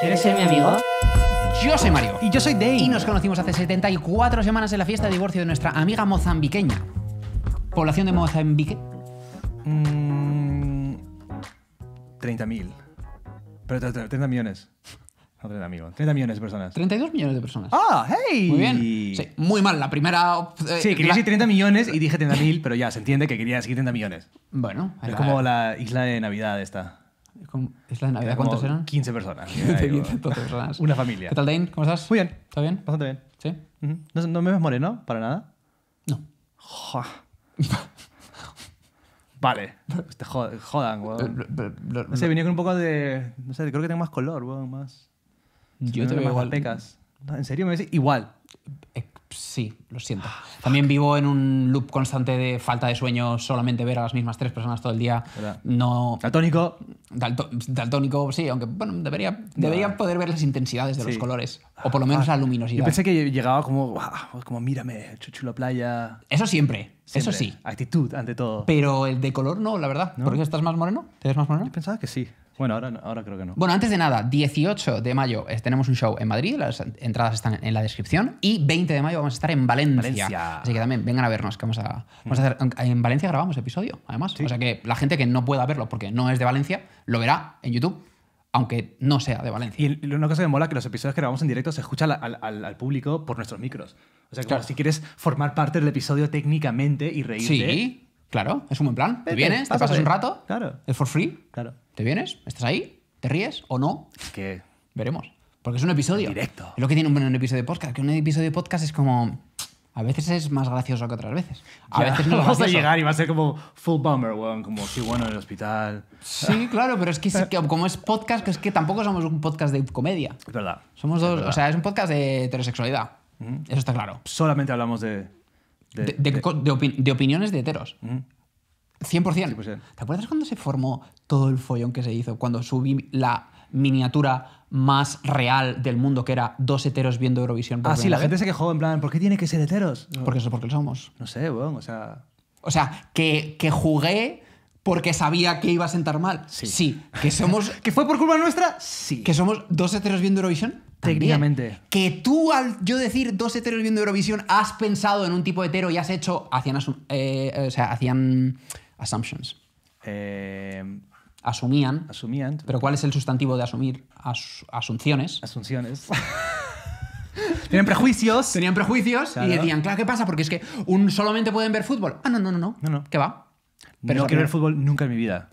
¿Quieres ser mi amigo? Yo soy Mario. Y yo soy Dave. Y nos conocimos hace 74 semanas en la fiesta de divorcio de nuestra amiga mozambiqueña. ¿Población de Mozambique? Mmm 30.000. Pero 30 millones. No, 30 30 millones de personas. 32 millones de personas. ¡Ah, hey! Muy bien. Sí, muy mal. La primera. Eh, sí, quería decir 30 millones y dije 30.000, pero ya se entiende que quería decir 30 millones. Bueno, es como la isla de Navidad esta. Es, la de Navidad. ¿Cuántos eran? 15 personas. personas. Una familia. ¿Qué tal, Dane? ¿Cómo estás? Muy bien. ¿Está bien? Bastante bien. ¿Sí? ¿No, ¿No, me ves moreno? ¿Para nada? No. vale. Pues te jodan, weón. No sé, venía con un poco de. No sé, creo que tengo más color, weón. Más. Yo tengo veo igual. Pecas. ¿En serio me ves igual? Eh, Sí, lo siento. También vivo en un loop constante de falta de sueño, solamente ver a las mismas tres personas todo el día. No. Daltónico. daltónico, sí, aunque bueno, debería, poder ver las intensidades de los colores. O por lo menos ah, la luminosidad. Yo pensé que llegaba como, como mírame, chuchulo playa. Eso siempre, eso sí. Actitud, ante todo. Pero el de color no, la verdad. ¿Por qué estás más moreno? ¿Te ves más moreno? Yo pensaba que sí. Bueno, ahora, ahora creo que no. Bueno, antes de nada, 18 de mayo tenemos un show en Madrid, las entradas están en la descripción, y 20 de mayo vamos a estar en Valencia. Así que también vengan a vernos, que vamos a, vamos a hacer... En Valencia grabamos episodio, además. O sea que la gente que no pueda verlo porque no es de Valencia, lo verá en YouTube aunque no sea de Valencia. Y una cosa que me mola que los episodios que grabamos en directo se escucha al, público por nuestros micros. O sea, claro. si quieres formar parte del episodio técnicamente y reírte. Sí, claro, es un buen plan. te vienes, te pasas un rato, claro. es for free. Claro. ¿Te vienes? ¿Estás ahí? ¿Te ríes o no? Es que... Veremos. Porque es un episodio. Directo. Es lo que tiene un, un episodio de podcast. Que un episodio de podcast es como... A veces es más gracioso que otras veces. A veces no Vamos a llegar y va a ser como full bummer, weón. Como, Sí, bueno en el hospital. Sí, claro, pero es que, como es podcast, que es que tampoco somos un podcast de comedia. Es verdad. Somos dos, o sea, es un podcast de heterosexualidad. Eso está claro. Solamente hablamos de... De, de, opiniones de heteros. ¿Mm? 100%. Pues ¿Te acuerdas cuando se formó todo el follón que se hizo? Cuando subí la miniatura más real del mundo, que era dos heteros viendo Eurovisión. ah, sí, la gente se quejó en plan, ¿por qué tiene que ser heteros? Porque eso es porque lo somos. No sé, weón, o sea... O sea, que, jugué porque sabía que iba a sentar mal. Sí. sí. Que somos... ¿Que fue por culpa nuestra? Sí. ¿Que somos dos heteros viendo Eurovisión? Técnicamente. Que tú, al yo decir dos heteros viendo Eurovisión, has pensado en un tipo hetero y has hecho... Hacían... Eh, eh, o sea, hacían Assumptions. Em, asumían. Asumían. Pero ¿cuál es el sustantivo de asumir? asunciones. Asunciones. Tenían prejuicios. Tenían prejuicios y decían, claro, ¿qué pasa? Porque es que un solamente pueden ver fútbol. Ah, no, no, no, no. No, no. ¿Qué va? Pero no quiero ver fútbol nunca en mi vida.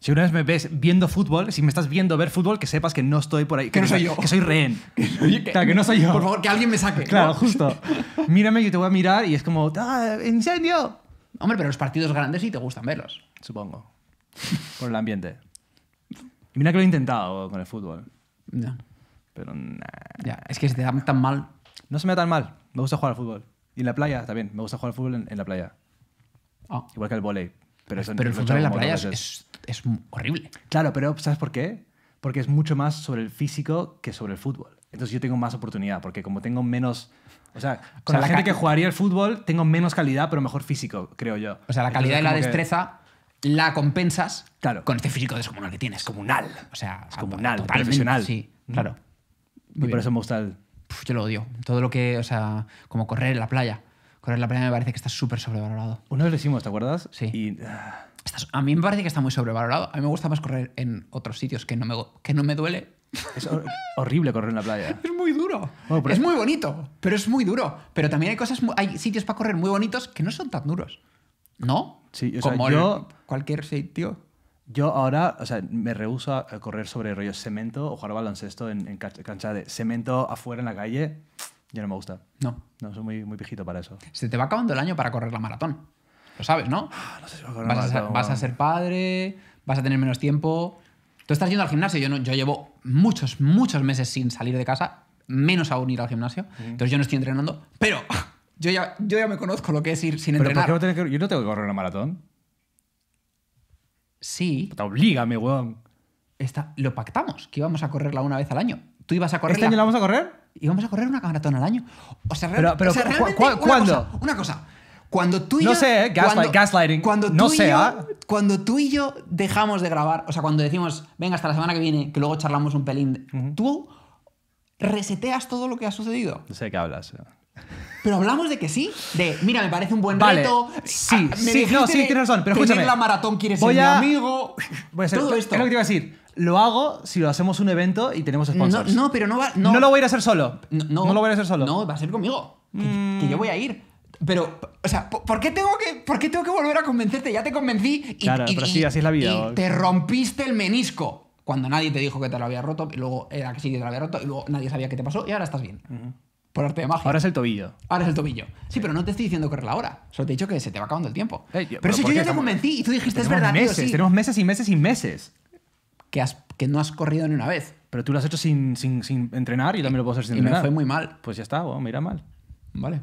Si una vez me ves viendo fútbol, si me estás viendo ver fútbol, que sepas que no estoy por ahí. Que, no soy yo. Que soy rehén. que, que, no soy yo. Por favor, que alguien me saque. Claro, justo. Mírame, yo te voy a mirar y es como, ¡ah, incendio! Hombre, pero los partidos grandes sí te gustan verlos. Supongo. Por el ambiente. Y mira que lo he intentado con el fútbol. Ya. Pero Ya, es que se te da tan mal. No se me da tan mal. Me gusta jugar al fútbol. Y en la playa también. Me gusta jugar al fútbol en, la playa. Ah. Igual que el volei. Pero, el fútbol en la playa es, es horrible. Claro, pero ¿sabes por qué? Porque es mucho más sobre el físico que sobre el fútbol. Entonces yo tengo más oportunidad, porque como tengo menos o sea, con la, gente que jugaría el fútbol tengo menos calidad, pero mejor físico, creo yo. O sea, la calidad y la destreza la compensas claro. con este físico descomunal que tienes. Comunal. O sea, es comunal, profesional. Sí, mm. claro. y por eso me gusta el... yo lo odio. Todo lo que, o sea, como correr en la playa. Correr en la playa me parece que está súper sobrevalorado. Una vez lo hicimos, ¿te acuerdas? Sí. A mí me parece que está muy sobrevalorado. A mí me gusta más correr en otros sitios que no me, que no me duele, es horrible correr en la playa. Es muy duro. es, muy bonito, pero es muy duro. Pero también hay cosas, hay sitios para correr muy bonitos que no son tan duros. ¿No? Sí, Como yo, cualquier sitio. Yo ahora, o sea, me rehúso a correr sobre rollo cemento o jugar baloncesto en, en cancha de cemento afuera en la calle. Ya no me gusta. No. No, soy muy, muy pijito para eso. Se te va acabando el año para correr la maratón. Lo sabes, ¿no? Ah, no sé si a correr vas, la maratón. A, vas a ser padre, vas a tener menos tiempo. Tú estás yendo al gimnasio, yo, yo llevo muchos, muchos meses sin salir de casa, menos aún ir al gimnasio, entonces yo no estoy entrenando, pero yo ya, yo ya me conozco lo que es ir sin ¿Pero entrenar. ¿por qué no que, yo no tengo que correr una maratón. Sí. Te obligame, weón. Está, lo pactamos, que íbamos a correrla una vez al año. ¿Tú ibas a correr? ¿Este año la vamos a correr? Íbamos a correr una maratón al año. O sea, realmente, ¿cuándo? una cosa. Cuando tú y yo. sé, ¿eh? cuando, gaslighting. Cuando tú, y yo, ¿ah? cuando tú y yo dejamos de grabar, o sea, cuando decimos, venga, hasta la semana que viene, que luego charlamos un pelín, tú reseteas todo lo que ha sucedido. No sé qué hablas. Eh. Pero hablamos de que sí, de mira, me parece un buen reto. Sí, ah, sí, no, sí, tienes razón. Pero escúchame. la maratón, quieres voy ser a, mi amigo. todo esto. Es lo que te iba a decir. Lo hago si lo hacemos un evento y tenemos sponsors. No, pero no va. No, lo voy a ir a hacer solo. No, lo voy a hacer solo. No, va a ser conmigo. que yo mm. voy a ir. Pero, o sea, ¿por qué tengo que, por qué tengo que volver a convencerte? Ya te convencí y, te rompiste el menisco cuando nadie te dijo que te lo había roto, y luego era que sí que te lo había roto, y luego nadie sabía qué te pasó, y ahora estás bien. Por arte de magia. Ahora es el tobillo. Ahora es el tobillo. Sí, pero no te estoy diciendo correr la hora. Solo te he dicho que se te va acabando el tiempo. pero, si yo ya te convencí y tú dijiste, es verdad, meses, sí. Tenemos meses y meses y meses. Que, has, que no has corrido ni una vez. Pero tú lo has hecho sin, sin, sin entrenar y también lo puedo hacer sin y me fue muy mal. Pues ya está, me irá mal. Vale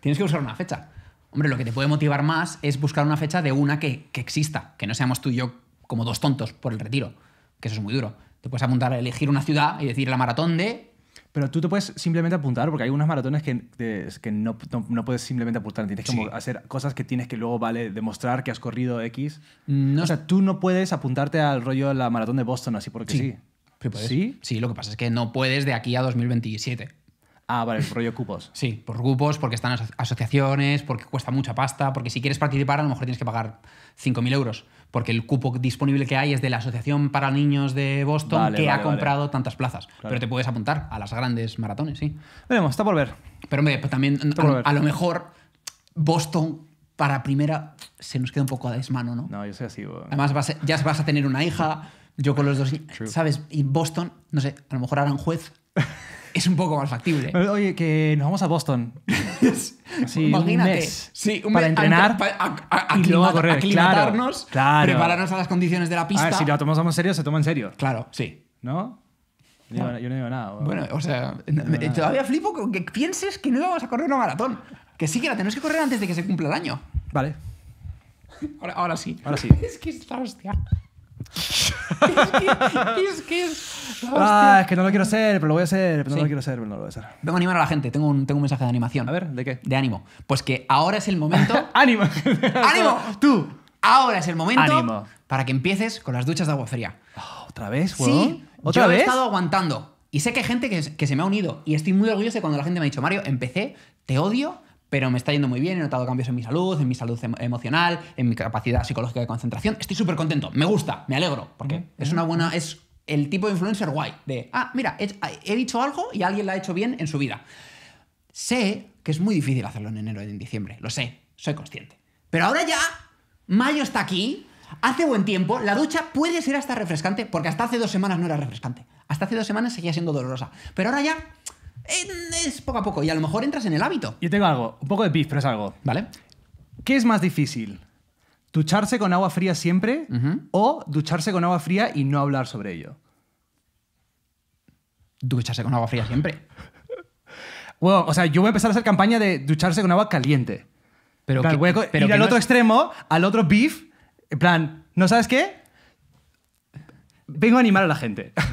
tienes que buscar una fecha. Hombre, lo que te puede motivar más es buscar una fecha de una que, exista, que no seamos tú y yo como dos tontos por el retiro, que eso es muy duro. Te puedes apuntar a elegir una ciudad y decir la maratón de pero tú te puedes simplemente apuntar, porque hay unas maratones que, que no, puedes simplemente apuntar. Tienes que hacer cosas que tienes que luego, vale, demostrar que has corrido X. Mm, no. O sea, tú no puedes apuntarte al rollo de la maratón de Boston así porque sí. Sí. Sí, ¿Sí? sí, lo que pasa es que no puedes de aquí a 2027. Ah, vale, por rollo cupos. Sí, por cupos, porque están las asociaciones, porque cuesta mucha pasta, porque si quieres participar a lo mejor tienes que pagar 5.000 euros, porque el cupo disponible que hay es de la Asociación para Niños de Boston que ha comprado tantas plazas. Pero te puedes apuntar a las grandes maratones, sí. Veremos, está por ver. Pero hombre, pues también a, lo mejor Boston para primera se nos queda un poco a desmano, ¿no? No, yo soy así. Además ya vas a tener una hija, yo con los dos, ¿sabes? Y Boston, no sé, a lo mejor juez. es un poco más factible. Oye, que nos vamos a Boston. Sí, Un mes sí, un mes para entrenar y para, a, a, correr. Aclimatarnos, claro, prepararnos a las condiciones de la pista. A ver, si lo tomamos en serio, se toma en serio. Claro, sí. ¿No? Yo, no, digo ah. nada. Bueno, o sea, todavía flipo con que pienses que no íbamos a correr una maratón. Que sí que la tenemos que correr antes de que se cumpla el año. Vale. Ahora, sí. Ahora sí. es que es hostia. es... Que es ah, es que no lo quiero hacer, pero lo voy a hacer, pero no lo quiero hacer, pero no lo voy a hacer. Vengo a animar a la gente, tengo un, tengo un mensaje de animación. A ver, ¿de qué? De ánimo. Pues que ahora es el momento. ¡Ánimo! ¡Ánimo! ¡Tú! Ahora es el momento para que empieces con las duchas de agua fría. Oh, ¿Otra vez, Sí, ¿Otra yo vez? he estado aguantando. Y sé que hay gente que, se me ha unido. Y estoy muy orgulloso de cuando la gente me ha dicho, Mario, empecé, te odio, pero me está yendo muy bien, he notado cambios en mi salud, en mi salud emocional, en mi capacidad psicológica de concentración. Estoy súper contento, me gusta, me alegro, porque es una buena, es el tipo de influencer guay, de, ah, mira, he, dicho algo y alguien lo ha hecho bien en su vida. Sé que es muy difícil hacerlo en enero y en diciembre, lo sé, soy consciente. Pero ahora ya, mayo está aquí, hace buen tiempo, la ducha puede ser hasta refrescante, porque hasta hace dos semanas no era refrescante, hasta hace dos semanas seguía siendo dolorosa, pero ahora ya eh, es poco a poco y a lo mejor entras en el hábito. Yo tengo algo, un poco de pif, pero es algo. ¿Vale? ¿Qué es más difícil? ¿Ducharse con agua fría siempre o ducharse con agua fría y no hablar sobre ello? ducharse con agua fría siempre. Bueno, o sea, yo voy a empezar a hacer campaña de ducharse con agua caliente. Pero, que, pero al otro extremo, al otro beef, en plan, ¿no sabes qué? Vengo a animar a la gente.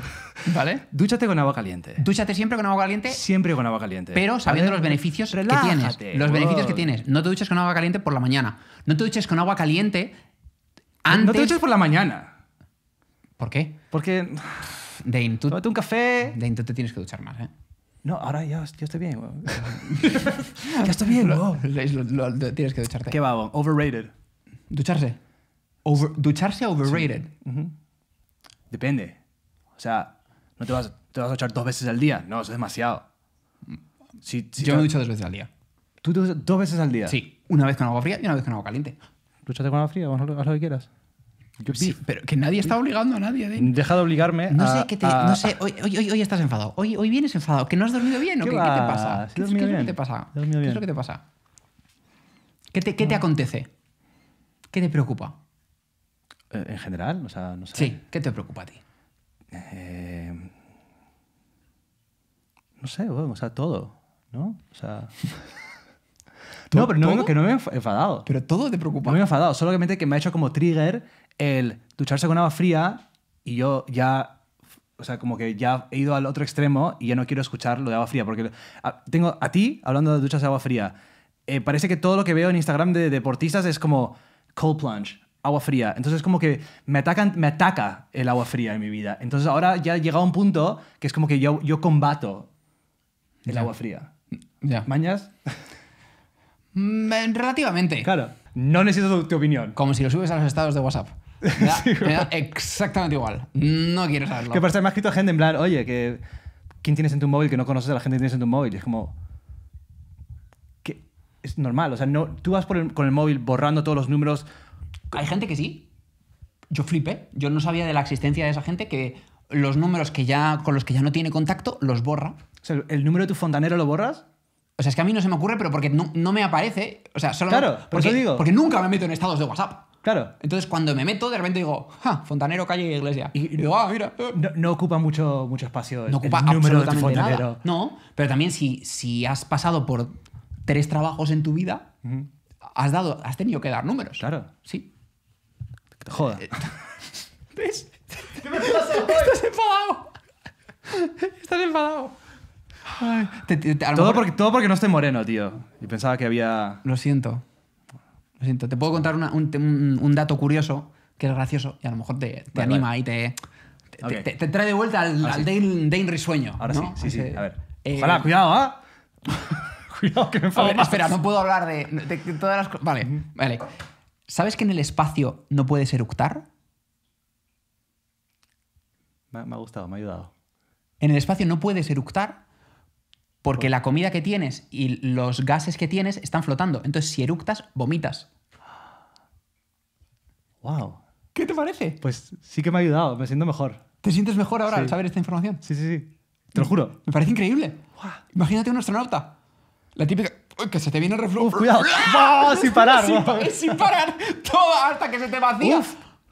¿Vale? Dúchate con agua caliente. Dúchate siempre con agua caliente. Siempre con agua caliente. Pero sabiendo los beneficios que tienes. Los beneficios que tienes. No te duches con agua caliente por la mañana. No te duches con agua caliente antes. No te duches por la mañana. ¿Por qué? Porque. Dane, tú... Tómate un café. Dane, tú te tienes que duchar más, ¿eh? No, ahora ya estoy bien, ya estoy bien, no, Lo, tienes que ducharte. ¿Qué va, Overrated. ¿Ducharse? Over, ¿Ducharse overrated? Depende. O sea, ¿no te vas, te vas a duchar dos veces al día? No, eso es demasiado. Si, yo me ducho dos veces al día. ¿Tú duchas dos veces al día? Sí. Una vez con agua fría y una vez con agua caliente. Duchate con agua fría, haz lo que quieras. Sí, pero que nadie está obligando a nadie. Deja de obligarme. No sé, que no sé hoy, hoy, hoy, estás enfadado. Hoy, hoy vienes enfadado. ¿Que no has dormido bien? ¿O qué, qué, te pasa? ¿Qué, es, lo que te pasa? ¿Qué es lo que te pasa? ¿Qué te, qué te mm. acontece? ¿Qué te preocupa? Eh, en general, o sea, no sé. Sí, ¿qué te preocupa a ti? Eh, no sé, o sea, todo, ¿no? O sea. No, pero no que no me he enfadado. Pero todo te preocupa. No me he enfadado, solamente que me ha hecho como trigger el ducharse con agua fría y yo ya, o sea, como que ya he ido al otro extremo y ya no quiero escuchar lo de agua fría, porque ah, tengo a ti hablando de duchas de agua fría. Eh, parece que todo lo que veo en Instagram de deportistas es como cold plunge, agua fría. Entonces es como que me, atacan, me ataca el agua fría en mi vida. Entonces ahora ya he llegado a un punto que es como que yo, yo combato el agua fría. ¿Mañas? Mm, eh, relativamente. Claro. No necesito tu opinión. Como si lo subes a los estados de WhatsApp. exactamente igual. No quiero saberlo. Que por me ha escrito gente en plan, oye, que ¿quién tienes en tu móvil que no conoces a la gente que tienes en tu móvil? es como. Que es normal. O sea, no, tú vas con el móvil borrando todos los números. Hay gente que sí. Yo flipé. Yo no sabía de la existencia de esa gente que los números que ya, con los que ya no tiene contacto los borra. ¿el número de tu fontanero lo borras? O sea, es que a mí no se me ocurre, pero porque no, me aparece. O sea, Claro, por eso digo. Porque nunca me meto en estados de WhatsApp. Claro. Entonces, cuando me meto, de repente digo, Fontanero, calle Iglesia. Y, digo, ah, mira. No, ocupa mucho, mucho espacio. no ocupa absolutamente nada. No, pero también si, si has pasado por tres trabajos en tu vida, has, dado, has tenido que dar números. Claro. Sí. Joda. Eh, Estás enfadado. Estás enfadado. todo, porque, todo porque no estoy moreno, tío. Y pensaba que había. Lo siento. Lo siento. Te puedo contar un, dato curioso que es gracioso y a lo mejor te, anima y te, te, trae de vuelta al, al Dane, Risueño. Ahora sí, sí, sí. A ver. Eh, cuidado, ¿ah? cuidado que me a Espera, no puedo hablar de, todas las cosas. Vale, vale. ¿Sabes que en el espacio no puedes eructar? me ha gustado, me ha ayudado. En el espacio no puedes eructar porque la comida que tienes y los gases que tienes están flotando. Entonces, si eructas, vomitas. ¡Wow! ¿Qué te parece? Pues sí que me ha ayudado, me siento mejor. ¿Te sientes mejor ahora al saber esta información? Sí, sí, sí. Te lo juro. Me parece increíble. Wow. Imagínate un astronauta. La típica. que se te viene el reflujo. cuidado. sin parar. sin, sin, parar. Todo hasta que se te vacía.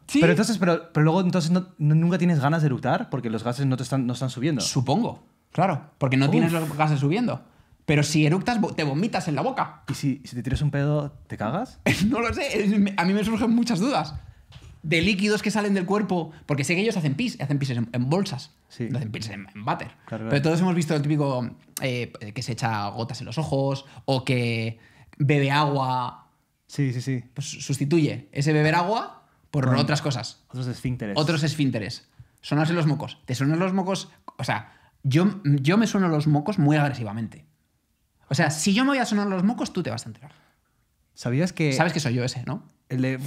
¿Sí? Pero entonces, pero, luego entonces nunca tienes ganas de eructar porque los gases no te están, no están subiendo. Supongo. Claro, porque no tienes los gases subiendo. Pero si eructas, te vomitas en la boca. ¿Y si, te tiras un pedo, te cagas? no lo sé, a mí me surgen muchas dudas. De líquidos que salen del cuerpo, porque sé que ellos hacen pis, hacen pis en, bolsas, sí. hacen pis en, en váter. Pero todos hemos visto el típico eh, que se echa gotas en los ojos o que bebe agua. Sí, sí, sí. Pues sustituye ese beber agua por otras cosas. Otros esfínteres. Otros esfínteres. Sonarse los mocos. Te suenas los mocos, o sea, yo, me sueno los mocos muy agresivamente. O sea, si yo me voy a sonar los mocos, tú te vas a enterar. ¿Sabías que...? Sabes que soy yo ese, ¿no? El de...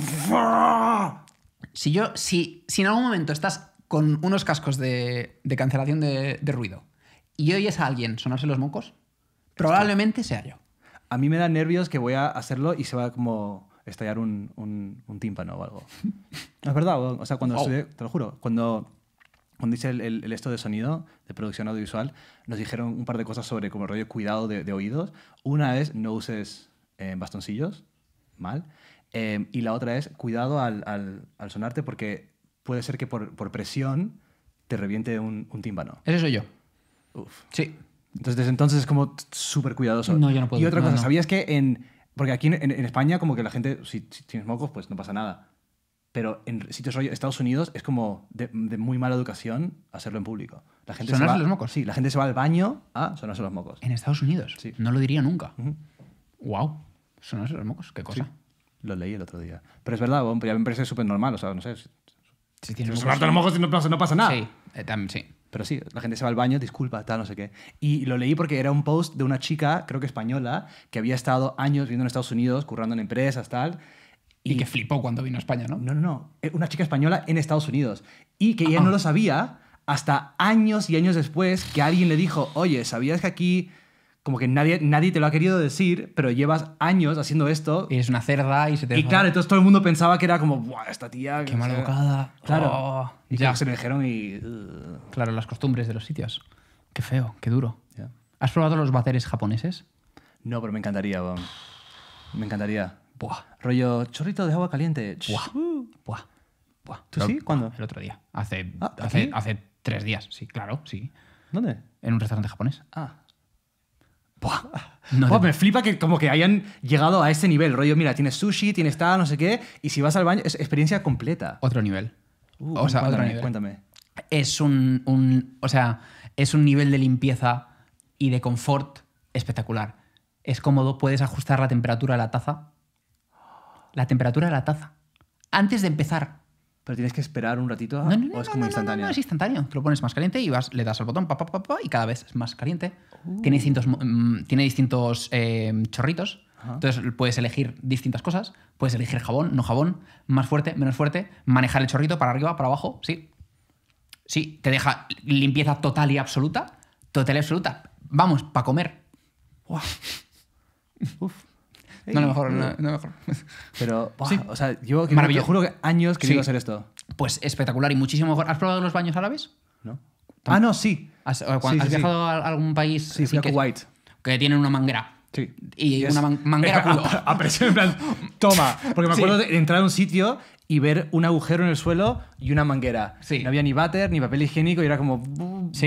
Si yo, si, si en algún momento estás con unos cascos de, cancelación de, ruido y oyes a alguien sonarse los mocos, probablemente sea yo. A mí me da nervios que voy a hacerlo y se va como estallar un, tímpano o algo. es verdad, o sea, cuando te lo juro, cuando cuando hice el, esto de sonido, de producción audiovisual, nos dijeron un par de cosas sobre como el rollo cuidado de, oídos. Una es no uses eh, bastoncillos, mal. Eh, y la otra es cuidado al, al, sonarte porque puede ser que por, por presión te reviente un, un, tímpano. Eso soy yo. Uf. Sí. Entonces, desde entonces es como súper cuidadoso. No, yo no puedo. Y otra cosa, ¿sabías que en... Porque aquí en, España como que la gente, si tienes mocos, pues no pasa nada pero en sitios rollo Estados Unidos es como de, muy mala educación hacerlo en público. La gente sonarse los mocos. Sí, la gente se va al baño a sonarse los mocos. En Estados Unidos. Sí. No lo diría nunca. Wow. Wow. Sonarse los mocos, qué cosa. Lo leí el otro día. Pero es verdad, bueno, me parece súper normal, o sea, no sé. Si, los mocos y no pasa, nada. Sí, eh, también, sí. Pero sí, la gente se va al baño, disculpa, tal, no sé qué. Y lo leí porque era un post de una chica, creo que española, que había estado años viviendo en Estados Unidos, currando en empresas, tal, y, que flipó cuando vino a España, ¿no? No, no, no. Eh, una chica española en Estados Unidos. Y que ella ah. no lo sabía hasta años y años después que alguien le dijo, oye, ¿sabías que aquí como que nadie, nadie te lo ha querido decir, pero llevas años haciendo esto. Y es una cerda y se te... Y claro, entonces todo el mundo pensaba que era como, ¡buah, esta tía! ¡Qué mal Claro. Oh, y ya. se me dijeron y... Claro, las costumbres de los sitios. Qué feo, qué duro. ¿Has probado los bateres japoneses? No, pero me encantaría. Me encantaría. Rollo chorrito de agua caliente. Buah. Uh. ¿Tú sí? ¿Cuándo? El otro día. Ah, hace, hace, tres días. Sí, claro, sí. ¿Dónde? En un restaurante japonés. Ah. Buah. me flipa que como que hayan llegado a ese nivel. Rollo, mira, tienes sushi, tienes tal, no sé qué. Y si vas al baño, es experiencia completa. Otro nivel. Uh, o otro nivel. cuéntame. Es un, o sea, es un nivel de limpieza y de confort espectacular. Es cómodo, puedes ajustar la temperatura de la taza la temperatura de la taza. Antes de empezar. Pero tienes que esperar un ratito. No, o es como instantáneo. No, es instantáneo. Te lo pones más caliente y vas, le das al botón, pa, pa, y cada vez es más caliente. Uh. Tiene distintos, mm, tiene distintos eh, chorritos. Entonces puedes elegir distintas cosas. Puedes elegir jabón, no jabón, más fuerte, menos fuerte, manejar el chorrito para arriba, para abajo, sí. Sí, te deja limpieza total y absoluta. Total y absoluta. Vamos, para comer. Uf no, mejor, no, mejor. Pero, o sea, yo Maravilloso. juro que años que hacer esto. Pues espectacular y muchísimo mejor. ¿Has probado los baños árabes? No. Ah, no, sí. ¿Has, viajado a algún país? Sí, Que, tiene tienen una manguera. Sí. Y una manguera. A, presión, en plan, toma. Porque me acuerdo de entrar a un sitio y ver un agujero en el suelo y una manguera. Sí. No había ni váter, ni papel higiénico y era como,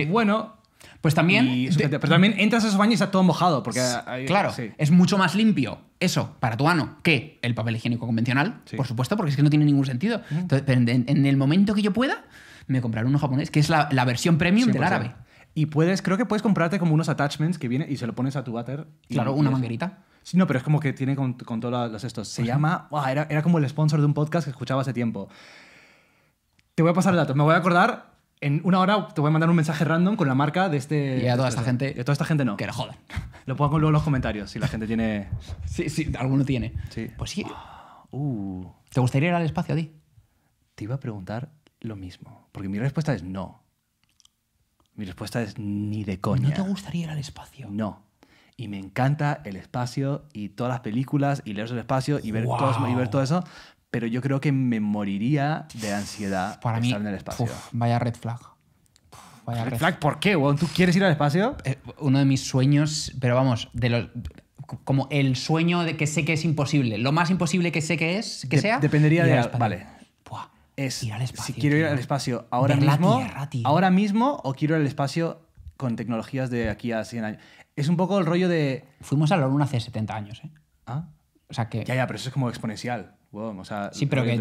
bueno, pues también. pero mm. también entras a esos baños y está todo mojado. Porque claro, es mucho más limpio eso para tu ano que el papel higiénico convencional, por supuesto, porque es que no tiene ningún sentido. Mm. pero en, el momento que yo pueda, me compraré uno japonés, que es la, versión premium del árabe. Y puedes, creo que puedes comprarte como unos attachments que viene y se lo pones a tu water. Claro, una manguerita. Sí, no, pero es como que tiene con, todos los estos. Se llama. era, era como el sponsor de un podcast que escuchaba hace tiempo. Te voy a pasar el dato. Me voy a acordar en una hora te voy a mandar un mensaje random con la marca de este. Y a toda esta este gente. Y a toda esta gente no. Que le jodan. Lo pongo luego en los comentarios si la gente tiene. Sí, sí, alguno tiene. Sí. Pues sí. Ah, uh. ¿Te gustaría ir al espacio a ti? Te iba a preguntar lo mismo. Porque mi respuesta es no. Mi respuesta es ni de coña. ¿No te gustaría ir al espacio? No. Y me encanta el espacio y todas las películas y leer el espacio y ver, wow. y ver todo eso pero yo creo que me moriría de ansiedad estar en el espacio. vaya red flag. red, flag, ¿por qué, ¿Tú quieres ir al espacio? Eh, uno de mis sueños, pero vamos, de los como el sueño de que sé que es imposible, lo más imposible que sé que es que sea. Dependería de, vale. es ir al espacio, si quiero ir al espacio ahora mismo, ahora mismo o quiero ir al espacio con tecnologías de aquí a 100 años. Es un poco el rollo de fuimos a la luna hace 70 años, ¿eh? ¿Ah? O sea que Ya, ya, pero eso es como exponencial o sea, sí, pero que,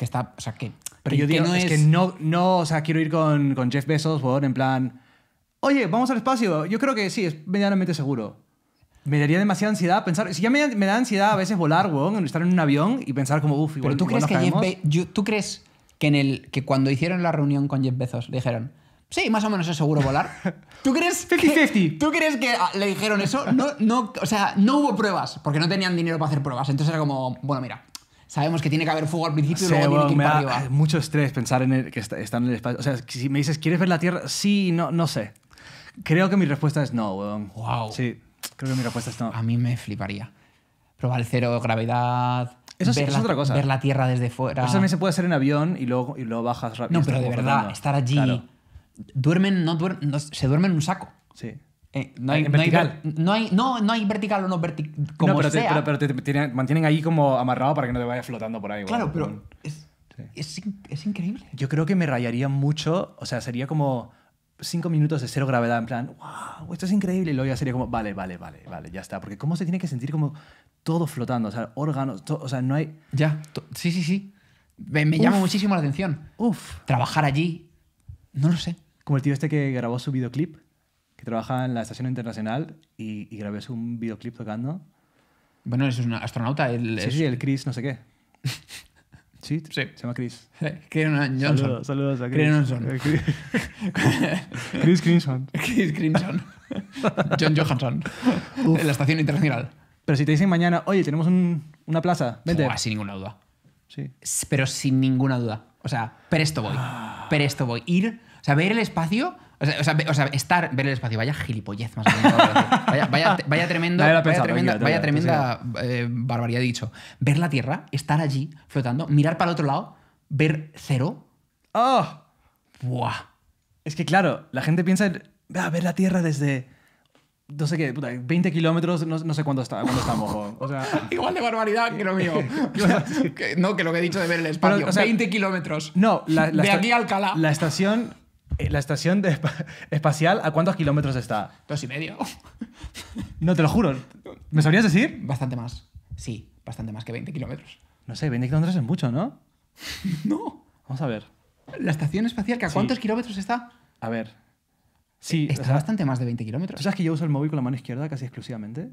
está. O sea, que. Pero yo digo, es, que no, no. O sea, quiero ir con, con Jeff Bezos, en plan. Oye, vamos al espacio. Yo creo que sí, es medianamente seguro. Me daría demasiada ansiedad pensar. Si ya me, da ansiedad a veces volar, estar en un avión y pensar como, uff, igual. Pero tú crees que ¿Tú crees que, en el, que cuando hicieron la reunión con Jeff Bezos le dijeron. Sí, más o menos es seguro volar. ¿Tú crees que, ¿Tú crees que ah, le dijeron eso? No, no, o sea, no hubo pruebas, porque no tenían dinero para hacer pruebas. Entonces era como, bueno, mira, sabemos que tiene que haber fuego al principio y luego tiene que ir me da Mucho estrés pensar en el, que están en el espacio. O sea, si me dices, ¿quieres ver la Tierra? Sí, no, no sé. Creo que mi respuesta es no, weón. Wow. Sí, creo que mi respuesta es no. A mí me fliparía. Probar cero gravedad. Eso sí, es otra cosa. Ver la Tierra desde fuera. eso también se puede hacer en avión y luego, y lo bajas rápido. No, pero de verdad, estar allí. Duermen, no, duermen... se duermen en un saco. Sí. Eh, no, hay, no, vertical. no, hay, vertical o no vertical. No, pero, Te, pero, te, mantienen ahí como amarrado para que no te vayas flotando por ahí. Claro, pero es, increíble. Yo creo que me rayaría mucho. O sea, sería como cinco minutos de cero gravedad, en plan, wow, esto es increíble. Y luego ya sería como, vale, vale, vale, vale, ya está. Porque cómo se tiene que sentir como todo flotando, o sea, órganos, o sea, no hay. Ya, sí, sí, sí. Me, llama muchísimo la atención. Uf. Trabajar allí. No lo sé. Como el tío este que grabó su videoclip trabaja en la Estación Internacional y, y un videoclip tocando. Bueno, es un astronauta. El, sí, el Chris, no sé qué. Sí, se llama Chris. Chris Johnson. Saludos, eh, a Chris. Johnson. Chris Crimson. Chris Crimson. John Johansson. En la estación internacional. Pero si te dicen mañana, oye, tenemos una plaza, vente. sin ninguna duda. Sí. Pero sin ninguna duda. O sea, presto voy. Presto voy. Ir, o sea, ver el espacio o sea, estar, ver el espacio, vaya gilipollez más o vaya, vaya, tremenda, eh, barbaridad dicho. Ver la Tierra, estar allí flotando, mirar para el otro lado, ver cero. ¡Oh! ¡Buah! Es que claro, la gente piensa, en, ah, ver la Tierra desde no sé qué, puta, 20 kilómetros, no, sé cuándo, está, estamos. Igual de barbaridad que lo mío. no, que lo que he dicho de ver el espacio. 20 kilómetros. No, de aquí a Alcalá. La estación eh, la estación espacial, ¿a cuántos kilómetros está? Dos y medio. No, te lo juro. ¿Me sabrías decir? Bastante más. Sí, bastante más que 20 kilómetros. No sé, 20 kilómetros es mucho, ¿no? no. Vamos a ver. ¿La estación espacial, a cuántos kilómetros está? A ver. Eh, sí. Está bastante más de 20 kilómetros. ¿Sabes que yo uso el móvil con la mano izquierda casi exclusivamente?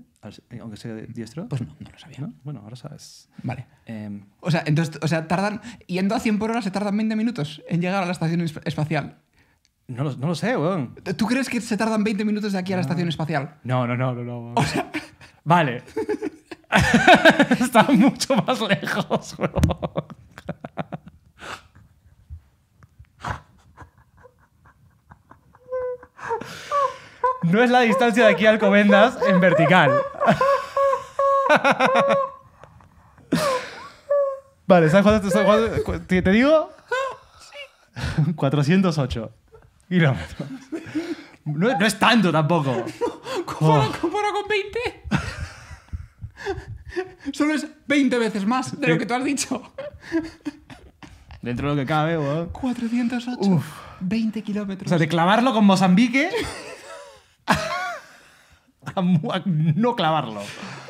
Eh, aunque sea diestro. Pues no, no lo sabía. Bueno, ahora sabes. Vale. Em, o sea, entonces, o sea, tardan. Yendo a 100 por hora se tardan 20 minutos en llegar a la estación espacial. No lo, sé, weón. ¿Tú crees que se tardan 20 minutos de aquí a la estación espacial? No, no, no, no. no Vale. Está mucho más lejos, weón. No es la distancia de aquí al Comendas en vertical. Vale, ¿sabes cuánto te, te digo? 408 kilómetros. No, es tanto tampoco. ¿Cómo oh. con 20. Solo es 20 veces más de lo que tú has dicho. Dentro de lo que cabe, weón. 408. 20 kilómetros. O sea, de clavarlo con Mozambique a, no clavarlo.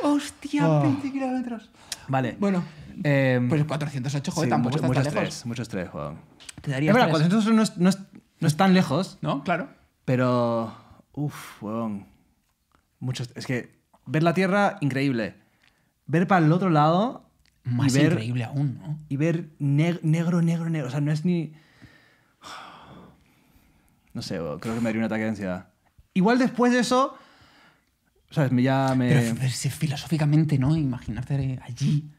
Hostia, 20 ah. kilómetros. Vale. Bueno. Eh, pues 408, joder, tampoco mucho, está mucho tan estrés, lejos. Mucho estrés, weón. Te daría es verdad, 408 no es no es tan lejos. ¿No? Claro. Pero. Uf, huevón. Muchos. Es que ver la Tierra, increíble. Ver para el otro lado. Más increíble aún, ¿no? Y ver negro, negro, negro. O sea, no es ni. No sé, creo que me daría un ataque de ansiedad. Igual después de eso. ¿Sabes? Ya me. Pero, pero filosóficamente, ¿no? Imaginarte allí.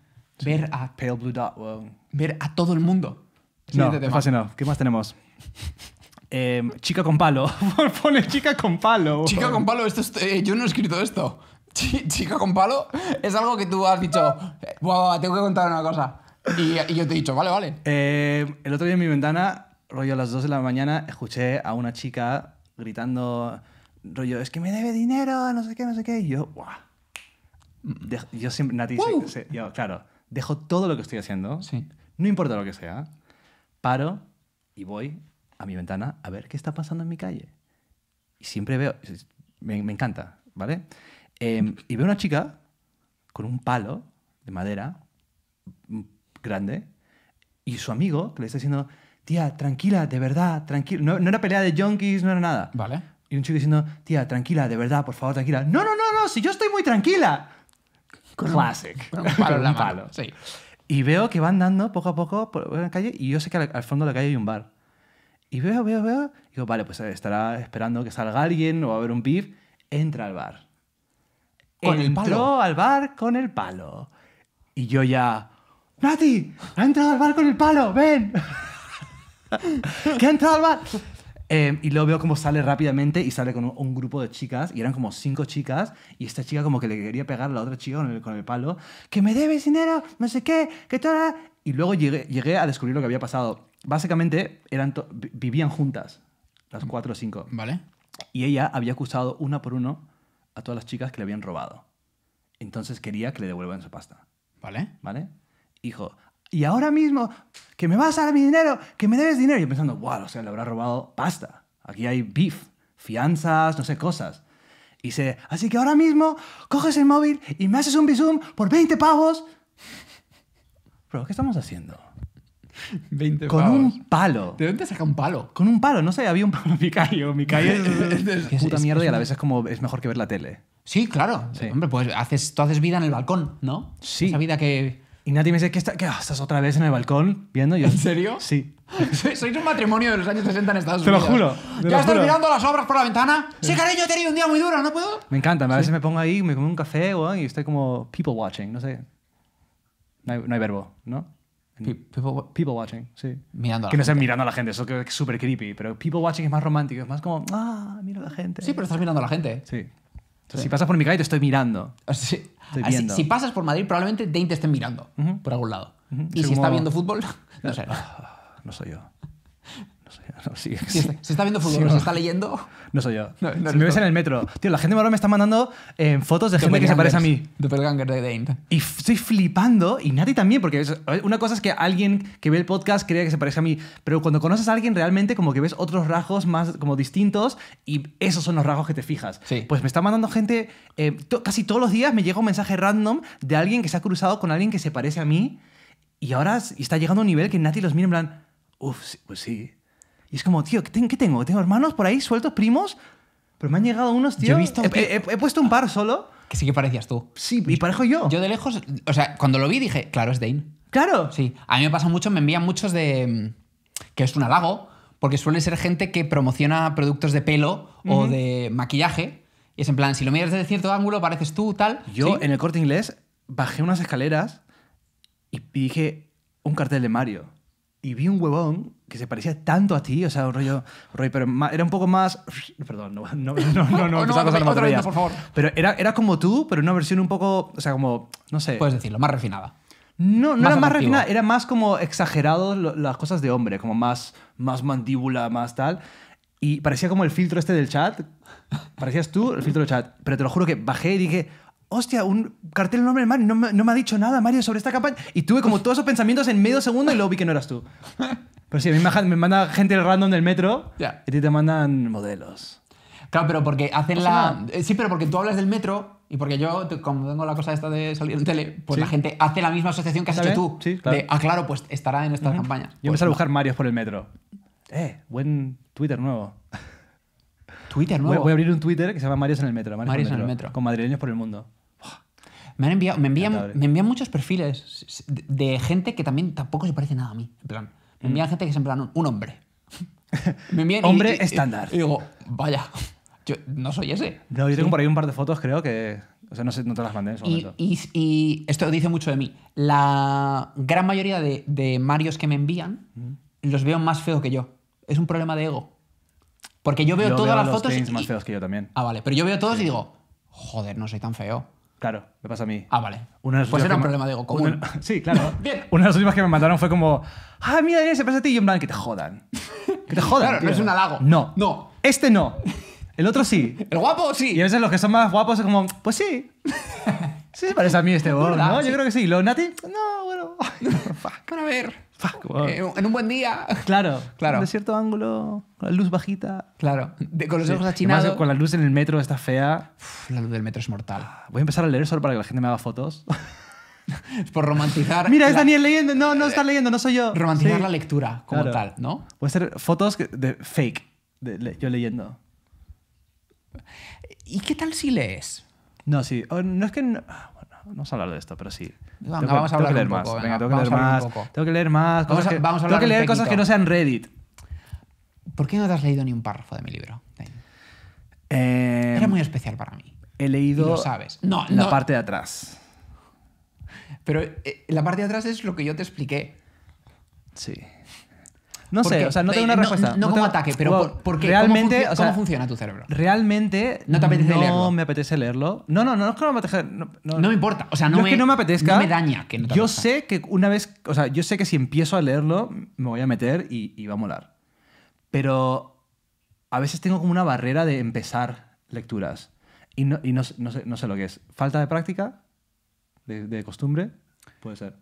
Ver a. Pale Blue Dot, Ver a todo el mundo. no, ¿Qué más tenemos? Em, chica con palo. Pone chica con palo. Chica con palo, esto eh, yo no he escrito esto. chica con palo es algo que tú has dicho, wow, eh, tengo que contar una cosa. Y, yo te he dicho, vale, vale. Em, el otro día en mi ventana, rollo a las 2 de la mañana, escuché a una chica gritando, rollo, es que me debe dinero, no sé qué, no sé qué. Y yo, wow. yo siempre, Nati, yo, claro, dejo todo lo que estoy haciendo, sí. no importa lo que sea, paro y voy a mi ventana a ver qué está pasando en mi calle. Y siempre veo, me, encanta, ¿vale? Em, y veo una chica con un palo de madera mm, grande y su amigo que le está diciendo, tía, tranquila, de verdad, tranquila. No, era pelea de junkies, no era nada. Vale. Y un chico diciendo, tía, tranquila, de verdad, por favor, tranquila. No, no, no, no, si yo estoy muy tranquila. Classic. Un, palo, Sí. Y veo que van dando poco a poco por la calle y yo sé que al fondo de la calle hay un bar. Y veo, veo, veo. Y digo, vale, pues estará esperando que salga alguien o va a haber un pif. Entra al bar. ¿Con Entró el palo? al bar con el palo. Y yo ya. ¡Nati! ¡Ha entrado al bar con el palo! ¡Ven! ¡Que ha entrado al bar? Em, y luego veo cómo sale rápidamente y sale con un, grupo de chicas, y eran como cinco chicas, y esta chica como que le quería pegar a la otra chica con el, palo, que me debes dinero, no sé qué, que tal. Y luego llegué, llegué a descubrir lo que había pasado básicamente eran vivían juntas, las cuatro o cinco. Vale. Y ella había acusado una por uno a todas las chicas que le habían robado. Entonces quería que le devuelvan su pasta. ¿Vale? ¿Vale? Hijo, y ahora mismo, que me vas a dar mi dinero, que me debes dinero. Y yo pensando, wow, o sea, le habrá robado pasta. Aquí hay beef, fianzas, no sé, cosas. Y dice, así que ahora mismo coges el móvil y me haces un bizum por 20 pavos. Pero ¿qué estamos haciendo? 20 Con un palo. ¿De dónde saca un palo? Con un palo, no sé, había un palo. mi calle es, es, puta mierda y a la vez es como es mejor que ver la tele. Sí, claro. Hombre, pues haces, tú haces vida en el balcón, ¿no? Sí. Esa vida que. Y nadie me dice que ah, estás otra vez en el balcón viendo. Yo, ¿En serio? Sí. Sois un matrimonio de los años 60 en Estados Unidos. Te lo juro. ¿Ya estás mirando las obras por la ventana? Sí, cariño, he tenido un día muy duro, ¿no puedo? Me encanta. A veces me pongo ahí, me como un café y estoy como people watching, no sé. No hay, no hay verbo, ¿no? Mm. People, watching, sí. Mirando a la que no sea mirando a la gente, eso que es súper creepy, pero people watching es más romántico, es más como, ah, mira a la gente. Sí, pero estás mirando a la gente. Sí. Si pasas por mi calle te estoy mirando. Ah, si, pasas por Madrid, probablemente Dane te esté mirando por algún lado. Y si está viendo fútbol, no sé. Ah, no soy yo. Se está viendo fútbol, se está leyendo. No soy yo. si me ves en el metro. Tío, la gente ahora me está mandando eh, fotos de gente que se parece a mí. de Y estoy flipando, y Nati también, porque una cosa es que alguien que ve el podcast crea que se parece a mí, pero cuando conoces a alguien realmente como que ves otros rasgos más como distintos y esos son los rasgos que te fijas. Pues me está mandando gente, eh, casi todos los días me llega un mensaje random de alguien que se ha cruzado con alguien que se parece a mí y ahora está llegando a un nivel que Nati los mira en plan, uff, pues sí y es como, tío, ¿qué tengo? ¿Tengo hermanos por ahí sueltos, primos? Pero me han llegado unos, tío. he, visto, He, puesto un par solo. Que sí que parecías tú. Sí, y parejo yo. Yo de lejos, o sea, cuando lo vi dije, claro, es Dane. Claro. Sí, a mí me pasa mucho, me envían muchos de... Mm, que es un halago, porque suele ser gente que promociona productos de pelo o de maquillaje. Y es en plan, si lo miras desde cierto ángulo, pareces tú, tal. Yo en el corte inglés bajé unas escaleras y dije un cartel de Mario. Y vi un huevón que se parecía tanto a ti, o sea, un rollo, pero era un poco más... Perdón, no, no, no, no, no, no, no otra vez, por favor. Pero era, era como tú, pero una versión un poco, o sea, como, no sé... Puedes decirlo, más refinada. No, no más era más refinada, era más como exagerado las cosas de hombre, como más, más mandíbula, más tal. Y parecía como el filtro este del chat, parecías tú el filtro del chat, pero te lo juro que bajé y dije, hostia, un cartel nombre del Mario, no me, no me, ha dicho nada Mario sobre esta campaña. Y tuve como todos esos pensamientos en medio segundo y luego vi que no eras tú. Pero sí, a mí me, manda gente random del metro y a ti te mandan modelos. Claro, pero porque hacen la. Eh, sí, pero porque tú hablas del metro y porque yo, como tengo la cosa esta de salir en tele, pues la gente hace la misma asociación que has hecho tú. Sí, claro. ah, claro, pues estará en esta campaña. Yo Pues a buscar Marios por el metro. Eh, buen Twitter nuevo. Twitter nuevo. voy a abrir un Twitter que se llama Marios en el metro. Marios en el metro. Con madrileños por el mundo. Me, han enviado, me, envían, muchos perfiles de gente que también tampoco se parece nada a mí. En plan, me envían mm. gente que es en plan un, hombre. Hombre estándar. Y digo, vaya, yo no soy ese. yo tengo por ahí un par de fotos, creo que. O sea, no, te las mandé en Y, y- esto dice mucho de mí. La gran mayoría de, Marios que me envían mm. los veo más feos que yo. Es un problema de ego. Porque yo veo todas las fotos. más que yo también. Ah, vale. Pero yo veo todos y digo, joder, no soy tan feo. Claro, me pasa a mí. Ah, vale. pues era un problema de ego común. Sí, claro. Bien. Una de las últimas que me mandaron fue como, ah, mira, Daniel, se pasa a ti. Y yo en plan, que te jodan. Que te jodan. claro, no es un halago. No. No. Este no. El otro sí. El guapo sí. Y a veces los que son más guapos es como, pues sí. sí parece a mí este gordo, ¿no? Yo creo que sí. lo Nati, no, bueno. Para ver. Eh, en un buen día. Claro, claro. De cierto ángulo, con la luz bajita. Claro, con los ojos achinados. con la luz en el metro está fea. la luz del metro es mortal. Ah, voy a empezar a leer solo para que la gente me haga fotos. por romantizar. Mira, es Daniel leyendo. No, no está eh, leyendo, no soy yo. Romantizar la lectura como tal, ¿no? Puede ser fotos de fake, yo leyendo. ¿Y qué tal si lees? No, sí. no es que. Vamos a hablar de esto, pero sí. tengo, vamos a hablar que leer más. tengo, que leer más. tengo que leer más. tengo que leer cosas que no sean Reddit. ¿Por qué no te has leído ni un párrafo de mi libro? Em, Era muy especial para mí. He leído. sabes. No, la parte de atrás. Pero eh, la parte de atrás es lo que yo te expliqué. Sí. No sé, o sea, no tengo una respuesta. No, como ataque, pero porque realmente, ¿cómo, funciona tu cerebro? Realmente no me apetece leerlo. No, no, no, es que no me apetezca. No, me importa, o sea, no, es que no me apetezca. No me daña que Yo sé que una vez, o sea, yo sé que si empiezo a leerlo me voy a meter y, va a molar. Pero a veces tengo como una barrera de empezar lecturas. Y no, sé, lo que es. ¿Falta de práctica? de costumbre? Puede ser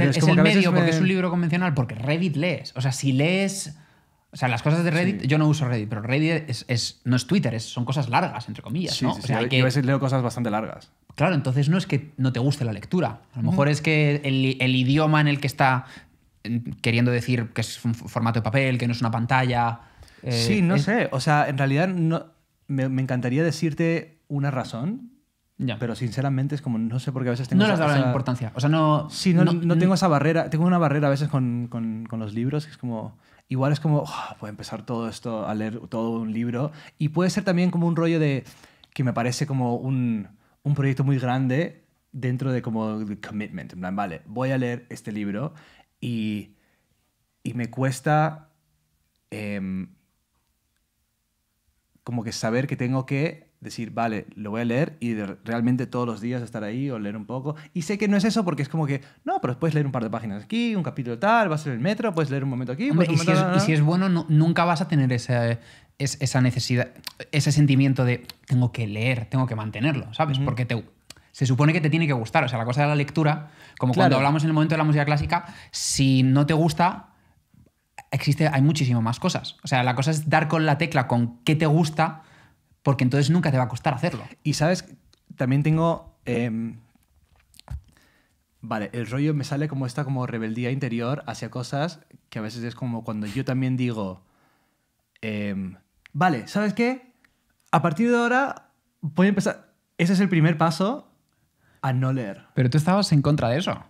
es, el medio porque es un libro convencional, porque Reddit lees. O sea, si lees... O sea, las cosas de Reddit, yo no uso Reddit, pero Reddit es, no es Twitter, son cosas largas, entre comillas, ¿no? que... Yo a veces leo cosas bastante largas. Claro, entonces no es que no te guste la lectura. A lo mejor es que el, idioma en el que está mm, queriendo decir que es un formato de papel, que no es una pantalla. Eh, sí, no sé. O sea, en realidad no, me, me encantaría decirte una razón, pero sinceramente es como, no sé por qué a veces tengo... No esa, da importancia. O sea, no... Sí, no, tengo esa barrera. Tengo una barrera a veces con, los libros, es como... Igual es como, ah, voy a empezar todo esto, a leer todo un libro. Y puede ser también como un rollo de... que me parece como un, proyecto muy grande dentro de como commitment. En plan, vale, voy a leer este libro y, y me cuesta... Em, como que saber que tengo que decir, vale, lo voy a leer y realmente todos los días estar ahí o leer un poco. Y sé que no es eso porque es como que, no, pero puedes leer un par de páginas aquí, un capítulo tal, vas en el metro, puedes leer un momento aquí. y, si es, y, si es, bueno, nunca vas a tener esa, esa necesidad, ese sentimiento de tengo que leer, tengo que mantenerlo, ¿sabes? Porque te, se supone que te tiene que gustar. O sea, la cosa de la lectura, como cuando hablamos en el momento de la música clásica, si no te gusta, existe, hay muchísimas más cosas. O sea, la cosa es dar con la tecla, con qué te gusta porque entonces nunca te va a costar hacerlo. Y sabes, también tengo... Em, vale, el rollo me sale como esta como rebeldía interior hacia cosas que a veces es como cuando yo también digo, em, vale, ¿sabes qué? A partir de ahora voy a empezar... Ese es el primer paso a no leer. Pero tú estabas en contra de eso,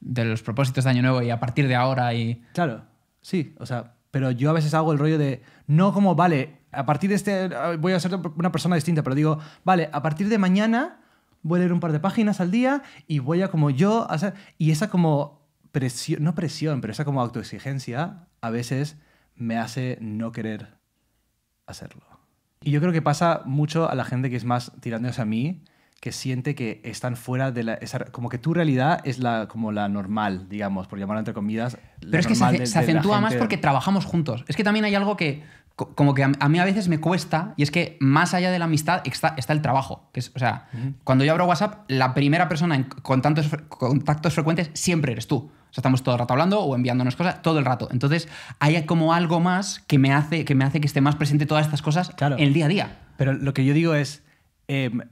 de los propósitos de Año Nuevo y a partir de ahora y... Claro, sí, o sea, pero yo a veces hago el rollo de, no como, vale, a partir de este, ah, voy a ser una persona distinta, pero digo, vale, a partir de mañana voy a leer un par de páginas al día y voy a como yo hacer... Y esa como presión, no presión, pero esa como autoexigencia a veces me hace no querer hacerlo. Y yo creo que pasa mucho a la gente que es más tirándose a mí, que siente que están fuera de la... como que tu realidad es la, como la normal, digamos, por llamarla entre comidas. Pero es que se acentúa más porque trabajamos juntos. Es que también hay algo que como que a, mí a veces me cuesta, y es que más allá de la amistad está, está el trabajo. Que es, o sea, cuando yo abro WhatsApp, la primera persona con tantos contactos frecuentes siempre eres tú. O sea, estamos todo el rato hablando o enviándonos cosas, todo el rato. Entonces, hay como algo más que me hace que, me hace que esté más presente todas estas cosas claro. en el día a día. Pero lo que yo digo es em,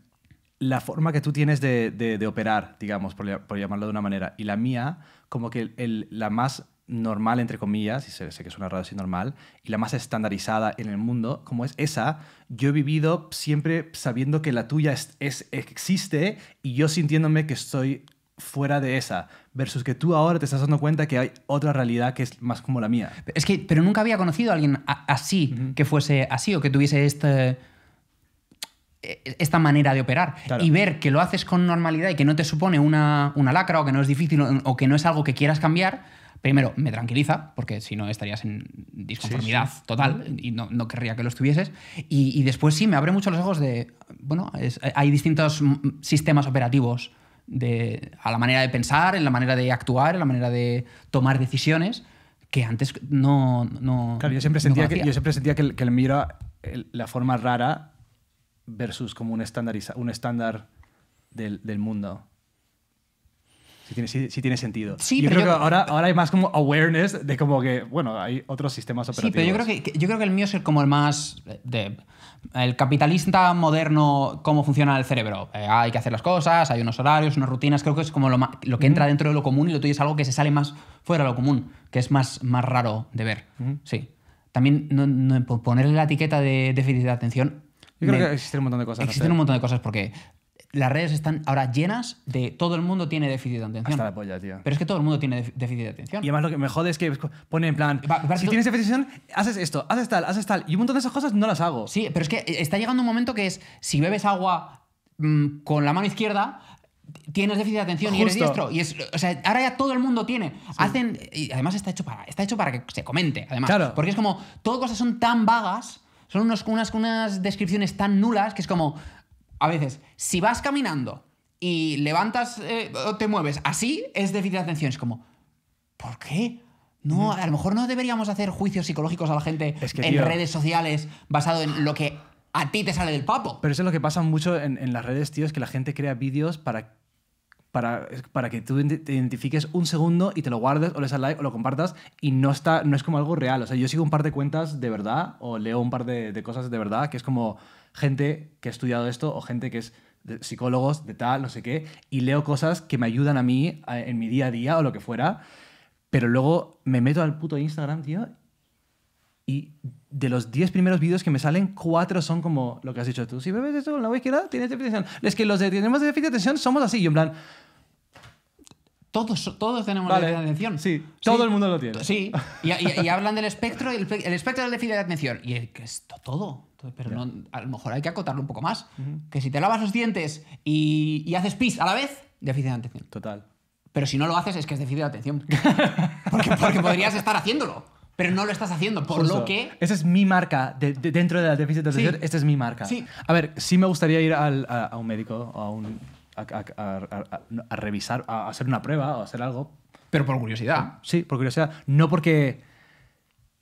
la forma que tú tienes de, operar, digamos, por, llamarlo de una manera, y la mía, como que la más normal, entre comillas, y sé, que que una raro así normal, y la más estandarizada en el mundo, como es esa, yo he vivido siempre sabiendo que la tuya es, existe y yo sintiéndome que estoy fuera de esa, versus que tú ahora te estás dando cuenta que hay otra realidad que es más como la mía. Es que, pero nunca había conocido a alguien así, que fuese así o que tuviese este, e, esta manera de operar y ver que lo haces con normalidad y que no te supone una, lacra o que no es difícil o que no es algo que quieras cambiar, primero, me tranquiliza, porque si no estarías en disconformidad total y no, querría que lo estuvieses. Y, después sí, me abre mucho los ojos de, bueno, hay distintos sistemas operativos a la manera de pensar, en la manera de actuar, en la manera de tomar decisiones que antes no... no claro, yo siempre sentía, que, yo siempre sentía que, el, mira la forma rara versus como un, un estándar del, del mundo. Sí tiene, sentido. Sí, yo pero creo que ahora, ahora hay más como awareness de como que, bueno, hay otros sistemas operativos. Sí, pero yo creo que, yo creo que el mío es el como el más eh, de, el capitalista moderno, cómo funciona el cerebro. Eh, hay que hacer las cosas, hay unos horarios, unas rutinas, creo que es como lo, que entra dentro de lo común y lo tuyo es algo que se sale más fuera de lo común, que es más, más raro de ver. Sí. También ponerle la etiqueta de déficit de atención. Yo creo que existen un montón de cosas. Existen un montón de cosas porque las redes están ahora llenas de todo el mundo tiene déficit de atención. Hasta la polla, tío. Pero es que todo el mundo tiene déficit de atención. Y además lo que me jode es que pone en plan, si tienes déficit de atención, haces esto, haces tal, haces tal. Y un montón de esas cosas no las hago. Sí, pero es que eh, está llegando un momento que es, si bebes agua mm, con la mano izquierda, tienes déficit de atención y eres diestro. Y es, o sea, ahora ya todo el mundo tiene. Hacen, y además está hecho, para, está hecho para que se comente, además. Claro. Porque es como, todas cosas son tan vagas, son unos, unas, unas descripciones tan nulas que es como a veces, si vas caminando y levantas eh, o te mueves así, es déficit de atención. Es como, ¿por qué? No, a lo mejor no deberíamos hacer juicios psicológicos a la gente en redes sociales basado en lo que a ti te sale del papo. Pero eso es lo que pasa mucho en, las redes, tío, es que la gente crea vídeos para para, para, que tú te identifiques un segundo y te lo guardes o le das like o lo compartas y no, está, no es como algo real. O sea, yo sigo un par de cuentas de verdad o leo un par de cosas de verdad que es como gente que ha estudiado esto o gente que es psicólogos, de tal, no sé qué, y leo cosas que me ayudan a mí en mi día a día o lo que fuera, pero luego me meto al puto Instagram, tío, y de los 10 primeros vídeos que me salen, 4 son como lo que has dicho tú. Si bebes esto con la izquierda, tienes deficiencia. Es que los que tenemos déficit de atención somos así. Y en plan, todos, tenemos la déficit de atención. Sí, todo el mundo lo tiene. Sí, y, hablan del espectro, el, espectro del déficit de atención. Y el, es todo. Pero no, a lo mejor hay que acotarlo un poco más. Que si te lavas los dientes y, haces pis a la vez, déficit de atención. Total. Pero si no lo haces es que es déficit de atención. porque, podrías estar haciéndolo pero no lo estás haciendo, por lo que... Esa es mi marca, dentro del déficit de atención, esta es mi marca. Sí. A ver, sí me gustaría ir a, un médico o a un a, revisar, a hacer una prueba, o hacer algo. Pero por curiosidad. Sí, por curiosidad. No porque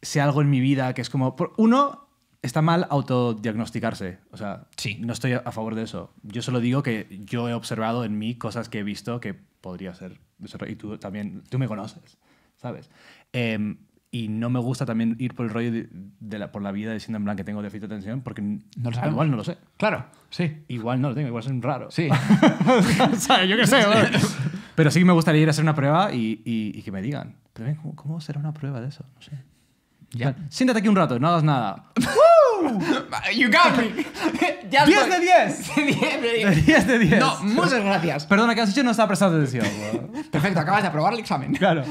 sea algo en mi vida que es como... uno, está mal autodiagnosticarse. O sea, sí. no estoy a favor de eso. Yo solo digo que yo he observado en mí cosas que he visto que podría ser. Y tú también, tú me conoces, ¿sabes? Eh, y no me gusta también ir por el rollo de, por la vida diciendo en plan que tengo déficit de atención porque no igual no lo sé. Claro, sí. Igual no lo tengo, igual es raro. Sí. o yo qué sé. Pero sí que me gustaría ir a hacer una prueba y, y, que me digan. Pero ¿cómo será una prueba de eso? No sé. Ya. Siéntate aquí un rato, no hagas nada. You got me. 10 de 10. De 10 de 10. No, muchas gracias. Perdona, que has dicho no estaba prestando atención. Perfecto, acabas de aprobar el examen. Claro.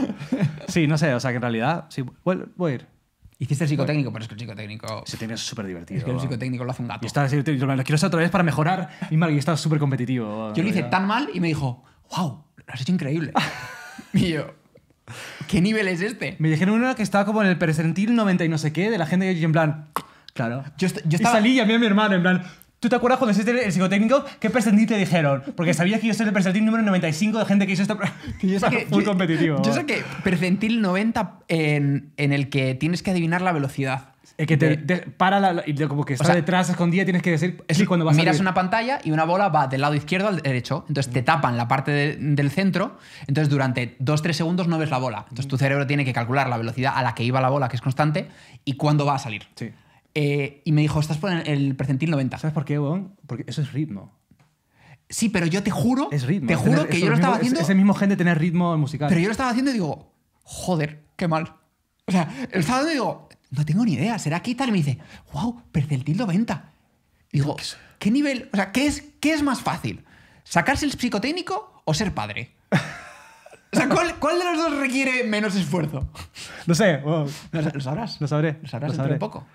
Sí, no sé, o sea que en realidad. Sí, voy, a ir. Hiciste el psicotécnico, pero es que el psicotécnico. Se tiene súper divertido. Es que el psicotécnico lo hace un gato. Y estaba yo, lo quiero hacer otra vez para mejorar. Y estaba súper competitivo. Yo lo hice tan mal y me dijo, wow, lo has hecho increíble. Y yo, ¿Qué nivel es este? Me dijeron una que estaba como en el percentil 90 y no sé qué, de la gente que yo en plan. Claro. Yo, salí y llamé a mi hermano, en plan. ¿Tú te acuerdas cuando hiciste el psicotécnico? ¿Qué percentil te dijeron? Porque sabía que yo soy el percentil número 95 de gente que hizo esto. yo sé muy competitivo. Yo sé que percentil 90 en, en el que tienes que adivinar la velocidad que te, para la, y como que está o sea, detrás escondida tienes que decir es cuando vas miras una pantalla y una bola va del lado izquierdo al derecho entonces te tapan la parte del centro entonces durante 2-3 segundos no ves la bola entonces tu mm. cerebro tiene que calcular la velocidad a la que iba la bola que es constante y cuándo va a salir sí. Eh, y me dijo estás por el percentil 90 ¿sabes por qué porque eso es ritmo sí pero yo te juro es ritmo te juro que yo lo estaba haciendo ese mismo gen de tener ritmo musical pero yo lo estaba haciendo y digo joder qué mal o sea, estaba dando digo, no tengo ni idea, será que tal. me dice, wow, percentil 90. digo, ¿qué, nivel? O sea, ¿qué es, ¿qué es más fácil? ¿Sacarse el psicotécnico o ser padre? O sea, ¿cuál, ¿cuál, de los dos requiere menos esfuerzo? No sé. Oh. ¿Lo, sabrás? Lo sabré. Lo sabrás dentro de poco.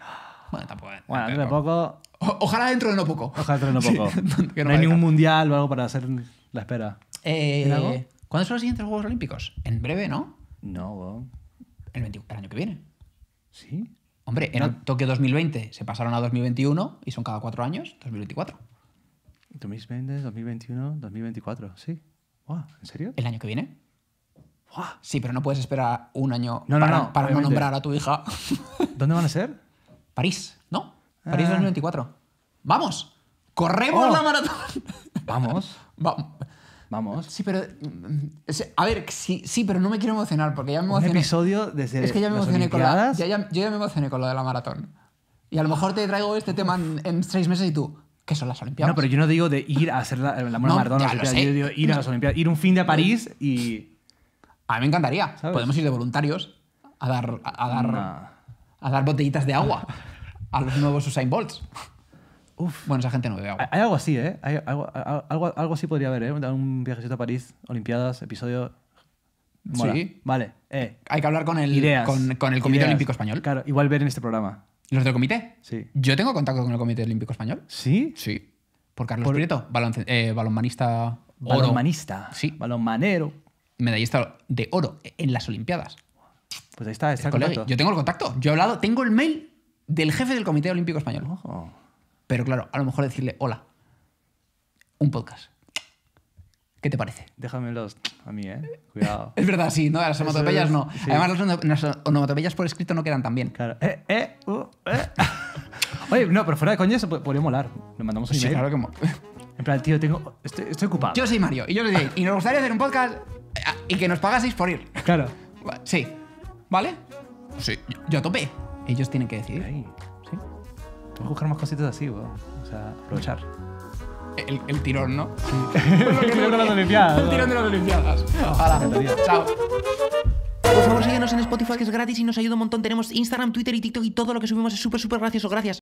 Bueno, tampoco. Bueno, dentro de poco. ojalá dentro de no poco. Ojalá dentro de no poco. no, hay ningún mundial o algo para hacer la espera. Eh, ¿Cuándo son los siguientes Juegos Olímpicos? En breve, ¿no? No, el, el año que viene. ¿Sí? Hombre, en Tokio 2020 se pasaron a 2021 y son cada cuatro años, 2024. 2020, 2021, 2024, sí. ¿En serio? ¿El año que viene? Sí, pero no puedes esperar un año para, no, nombrar a tu hija. ¿Dónde van a ser? París, ¿no? París 2024. Ah. ¡Vamos! ¡Corremos oh. la maratón! Vamos. Vamos. Sí, pero. Mm, a ver, sí, sí, pero no me quiero emocionar porque ya me emocioné. episodio desde. Es que ya me emocioné con la. Ya, yo ya me emocioné con lo de la maratón. Y a lo mejor te traigo este tema en, seis meses y tú. ¿Qué son las Olimpiadas? No, pero yo no digo de ir a hacer la, la no, maratón. yo digo ir a las Olimpiadas. Ir un fin de a París y. A mí me encantaría. Podemos ir de voluntarios a dar. a, dar. a dar botellitas de agua a los nuevos Usain Bolts. Uf. Bueno, esa gente no bebe agua. Hay algo así, ¿eh? algo, algo, así podría haber, ¿eh? Un viajecito a París, Olimpiadas, episodio. Sí. Vale. Eh. Hay que hablar con el, Ideas. Con, el Comité Olímpico Español. Claro, igual ver en este programa. ¿Los del comité? Sí. Yo tengo contacto con el Comité Olímpico Español. ¿Sí? Sí. Por Carlos Prieto, eh, balonmanista. Balonmanista. Sí. Balonmanero. Medallista de oro en las Olimpiadas. Pues ahí está, está el, Yo tengo el contacto. Yo he hablado, tengo el mail del jefe del Comité Olímpico Español. Pero claro, a lo mejor decirle, hola, un podcast. ¿Qué te parece? Déjamelos a mí, ¿eh? Cuidado. es verdad, sí, no, las onomatopeyas no. Además, las, onomatopeyas por escrito no quedan tan bien. Claro. Eh, eh, uh, eh. Oye, no, pero fuera de coño, eso podría molar. Lo mandamos un sí, email. claro que En plan, tío, tengo, estoy, ocupado. Yo soy Mario y yo le digo, y nos gustaría hacer un podcast eh, y que nos pagaseis por ir. Claro. Sí. ¿Vale? Sí. Yo topé. tope. Ellos tienen que decidir. Tenemos buscar más cositas así, O sea, aprovechar. El, el tirón, ¿no? el tirón de las Olimpiadas. El tirón de las Olimpiadas. Ojalá. Chao. Por favor, síguenos en Spotify, que es gratis y nos ayuda un montón. Tenemos Instagram, Twitter y TikTok y todo lo que subimos es súper, súper gracioso. Gracias.